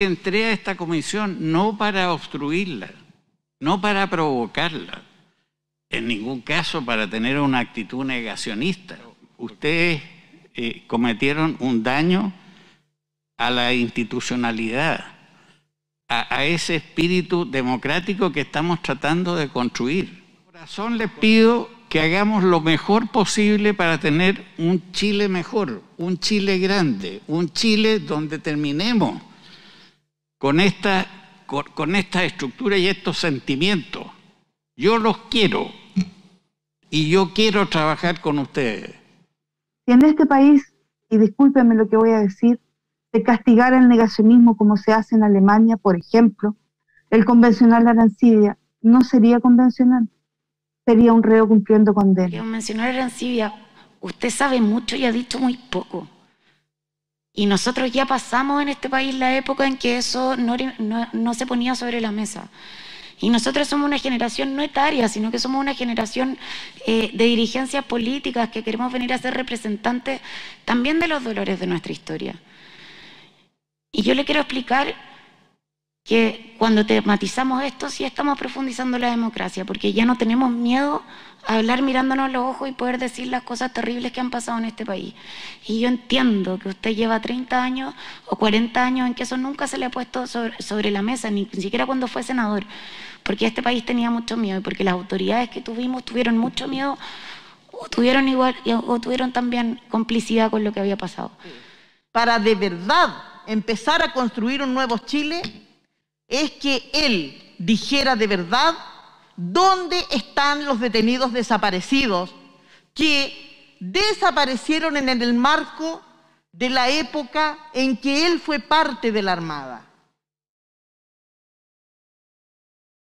entré a esta comisión no para obstruirla, no para provocarla, en ningún caso para tener una actitud negacionista. Ustedes eh, cometieron un daño a la institucionalidad, a, a, ese espíritu democrático que estamos tratando de construir. Por razón les pido que hagamos lo mejor posible para tener un Chile mejor, un Chile grande, un Chile donde terminemos con esta, con, esta estructura y estos sentimientos. Yo los quiero y yo quiero trabajar con ustedes. Si en este país, y discúlpenme lo que voy a decir, de castigar el negacionismo como se hace en Alemania, por ejemplo, el convencional de Arancidia no sería convencional, sería un reo cumpliendo condena. Convencional Arancidia, usted sabe mucho y ha dicho muy poco. Y nosotros ya pasamos en este país la época en que eso no, no, no se ponía sobre la mesa. Y nosotros somos una generación no etaria, sino que somos una generación eh, de dirigencias políticas que queremos venir a ser representantes también de los dolores de nuestra historia. Y yo le quiero explicar que cuando tematizamos esto, sí estamos profundizando la democracia, porque ya no tenemos miedo hablar mirándonos a los ojos y poder decir las cosas terribles que han pasado en este país. Y yo entiendo que usted lleva 30 años o 40 años en que eso nunca se le ha puesto sobre, la mesa, ni siquiera cuando fue senador, porque este país tenía mucho miedo y porque las autoridades que tuvimos tuvieron mucho miedo tuvieron, igual, o tuvieron también complicidad con lo que había pasado. Para de verdad empezar a construir un nuevo Chile es que él dijera de verdad ¿Dónde están los detenidos desaparecidos que desaparecieron en el marco de la época en que él fue parte de la Armada?